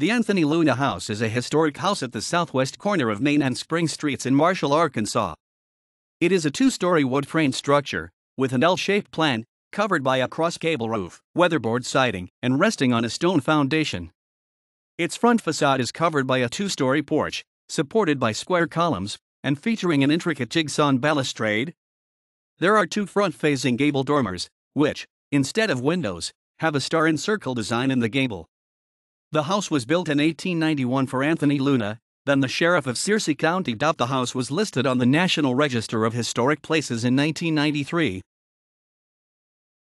The Anthony Luna House is a historic house at the southwest corner of Main and Spring Streets in Marshall, Arkansas. It is a two story wood frame structure, with an L shaped plan, covered by a cross cable roof, weatherboard siding, and resting on a stone foundation. Its front facade is covered by a two story porch, supported by square columns, and featuring an intricate jigsaw balustrade. There are two front facing gable dormers, which, instead of windows, have a star and circle design in the gable. The house was built in 1891 for Anthony Luna, then the sheriff of Searcy County. The house was listed on the National Register of Historic Places in 1993.